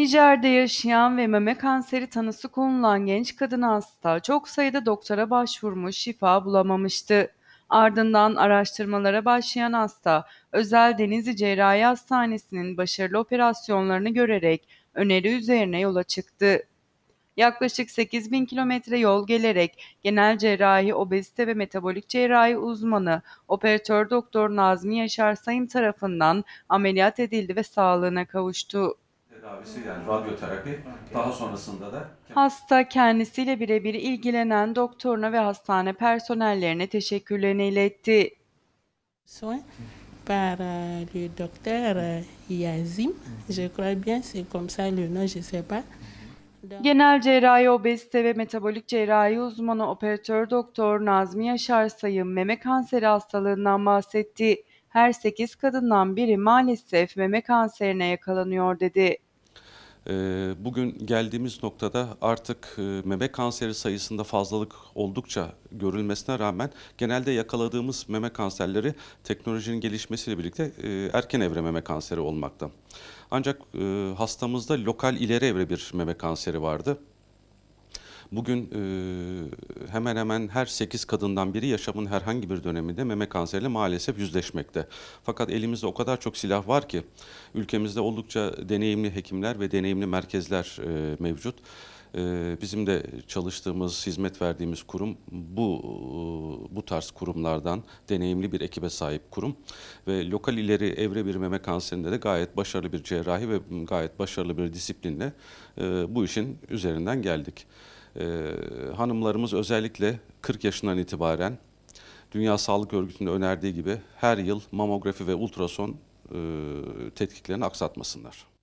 Nijer'de yaşayan ve meme kanseri tanısı konulan genç kadın hasta çok sayıda doktora başvurmuş şifa bulamamıştı. Ardından araştırmalara başlayan hasta özel Denizli Cerrahi Hastanesi'nin başarılı operasyonlarını görerek öneri üzerine yola çıktı. Yaklaşık 8 bin kilometre yol gelerek genel cerrahi, obezite ve metabolik cerrahi uzmanı operatör doktor Nazmi Yaşar Sayım tarafından ameliyat edildi ve sağlığına kavuştu tedavisi yani radyoterapi daha sonrasında da hasta kendisiyle birebir ilgilenen doktoruna ve hastane personellerine teşekkürlerini iletti. Soin par euh, le docteur euh, Yazim, je crois bien c'est comme ça le nom, je sais pas. Genel cerrahi obezite ve metabolik cerrahi uzmanı operatör doktor Nazmi Yaşar Sayın meme kanseri hastalığından bahsetti her 8 kadından biri maalesef meme kanserine yakalanıyor dedi. Ee, bugün geldiğimiz noktada artık e, meme kanseri sayısında fazlalık oldukça görülmesine rağmen genelde yakaladığımız meme kanserleri teknolojinin gelişmesiyle birlikte e, erken evre meme kanseri olmakta. Ancak e, hastamızda lokal ileri evre bir meme kanseri vardı. Bugün e, hemen hemen her 8 kadından biri yaşamın herhangi bir döneminde meme kanseriyle maalesef yüzleşmekte. Fakat elimizde o kadar çok silah var ki ülkemizde oldukça deneyimli hekimler ve deneyimli merkezler e, mevcut. Bizim de çalıştığımız, hizmet verdiğimiz kurum bu bu tarz kurumlardan deneyimli bir ekibe sahip kurum ve lokal ileri evre bir meme kanserinde de gayet başarılı bir cerrahi ve gayet başarılı bir disiplinle bu işin üzerinden geldik e, hanımlarımız özellikle 40 yaşından itibaren Dünya Sağlık Örgütü'nün önerdiği gibi her yıl mamografi ve ultrason e, tetkiklerini aksatmasınlar.